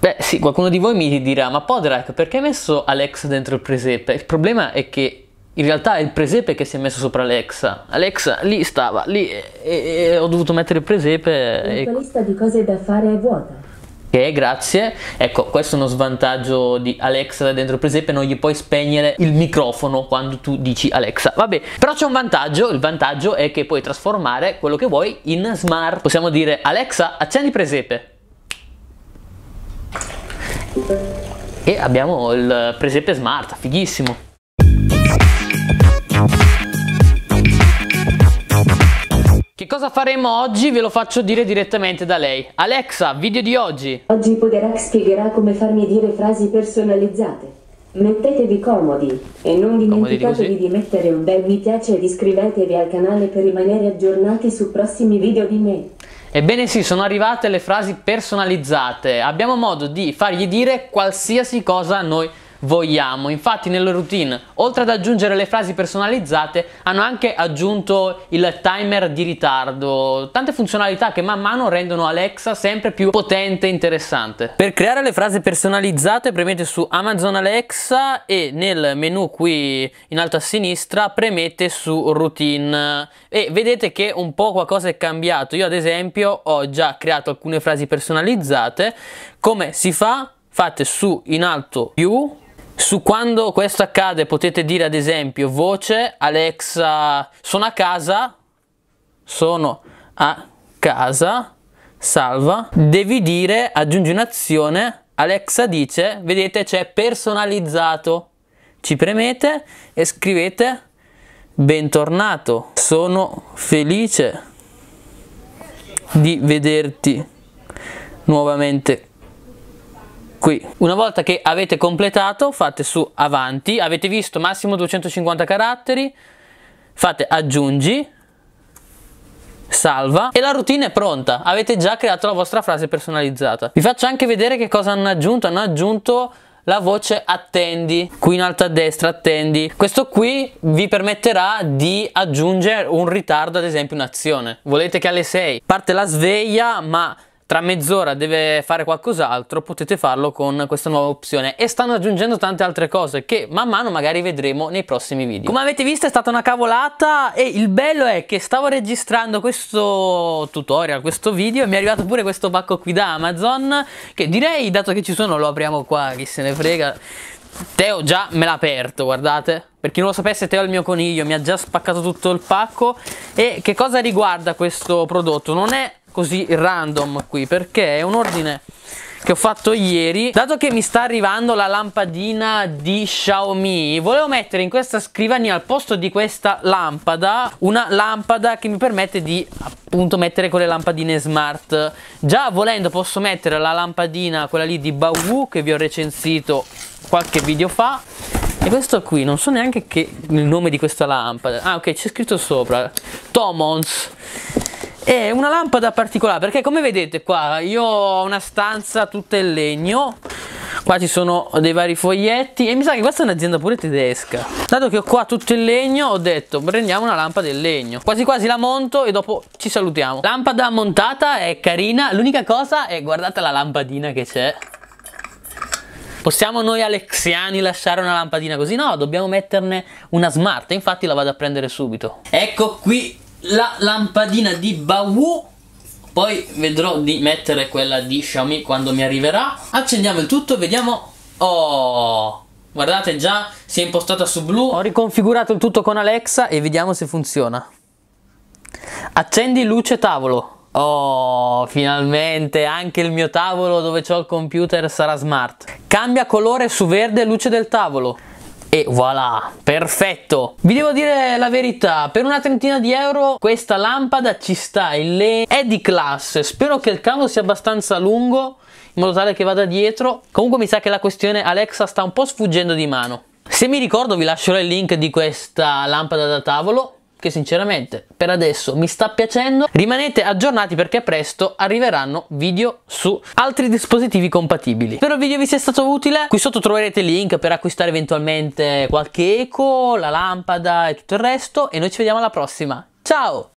Beh sì, qualcuno di voi mi dirà, ma Podrak, perché hai messo Alexa dentro il presepe? Il problema è che in realtà è il presepe che si è messo sopra Alexa. Alexa lì stava, lì, e, e ho dovuto mettere il presepe. La e... lista di cose da fare è vuota. Ok, grazie. Ecco, questo è uno svantaggio di Alexa dentro il presepe, non gli puoi spegnere il microfono quando tu dici Alexa. Vabbè, però c'è un vantaggio, il vantaggio è che puoi trasformare quello che vuoi in smart. Possiamo dire Alexa, accendi presepe. e abbiamo il presepe smart, fighissimo. Che cosa faremo oggi ve lo faccio dire direttamente da lei. Alexa, video di oggi. Oggi Poderac spiegherà come farmi dire frasi personalizzate. Mettetevi comodi e non dimenticatevi di, di mettere un bel mi piace e iscrivetevi al canale per rimanere aggiornati su prossimi video di me. Ebbene sì, sono arrivate le frasi personalizzate, abbiamo modo di fargli dire qualsiasi cosa noi vogliamo vogliamo. Infatti nelle routine, oltre ad aggiungere le frasi personalizzate, hanno anche aggiunto il timer di ritardo, tante funzionalità che man mano rendono Alexa sempre più potente e interessante. Per creare le frasi personalizzate premete su Amazon Alexa e nel menu qui in alto a sinistra premete su routine e vedete che un po' qualcosa è cambiato. Io ad esempio ho già creato alcune frasi personalizzate. Come si fa? Fate su in alto più su quando questo accade potete dire ad esempio voce Alexa sono a casa, sono a casa, salva, devi dire aggiungi un'azione, Alexa dice, vedete c'è personalizzato, ci premete e scrivete bentornato, sono felice di vederti nuovamente qui. Una volta che avete completato fate su avanti, avete visto massimo 250 caratteri, fate aggiungi, salva e la routine è pronta, avete già creato la vostra frase personalizzata. Vi faccio anche vedere che cosa hanno aggiunto, hanno aggiunto la voce attendi qui in alto a destra attendi questo qui vi permetterà di aggiungere un ritardo ad esempio un'azione volete che alle 6 parte la sveglia ma tra mezz'ora deve fare qualcos'altro, potete farlo con questa nuova opzione. E stanno aggiungendo tante altre cose che man mano magari vedremo nei prossimi video. Come avete visto è stata una cavolata e il bello è che stavo registrando questo tutorial, questo video e mi è arrivato pure questo pacco qui da Amazon che direi, dato che ci sono, lo apriamo qua, chi se ne frega. Teo già me l'ha aperto, guardate. Per chi non lo sapesse, Teo è il mio coniglio, mi ha già spaccato tutto il pacco. E che cosa riguarda questo prodotto? Non è così random qui perché è un ordine che ho fatto ieri Dato che mi sta arrivando la lampadina di Xiaomi Volevo mettere in questa scrivania al posto di questa lampada Una lampada che mi permette di appunto mettere quelle lampadine smart Già volendo posso mettere la lampadina quella lì di Bawu Che vi ho recensito qualche video fa e questo qui, non so neanche che il nome di questa lampada Ah ok, c'è scritto sopra Tomons è una lampada particolare perché come vedete qua io ho una stanza tutta in legno qua ci sono dei vari foglietti e mi sa che questa è un'azienda pure tedesca dato che ho qua tutto il legno ho detto prendiamo una lampada in legno quasi quasi la monto e dopo ci salutiamo lampada montata è carina l'unica cosa è guardate la lampadina che c'è Possiamo noi alexiani lasciare una lampadina così? No, dobbiamo metterne una smart, infatti la vado a prendere subito. Ecco qui la lampadina di Bawu poi vedrò di mettere quella di Xiaomi quando mi arriverà accendiamo il tutto vediamo oh guardate già si è impostata su blu ho riconfigurato il tutto con Alexa e vediamo se funziona accendi luce tavolo Oh, finalmente anche il mio tavolo dove ho il computer sarà smart. Cambia colore su verde luce del tavolo e voilà, perfetto. Vi devo dire la verità, per una trentina di euro questa lampada ci sta, in le... è di classe, spero che il cavo sia abbastanza lungo in modo tale che vada dietro. Comunque mi sa che la questione Alexa sta un po' sfuggendo di mano. Se mi ricordo vi lascerò il link di questa lampada da tavolo che sinceramente per adesso mi sta piacendo. Rimanete aggiornati perché presto arriveranno video su altri dispositivi compatibili. Spero il video vi sia stato utile, qui sotto troverete il link per acquistare eventualmente qualche eco, la lampada e tutto il resto e noi ci vediamo alla prossima. Ciao!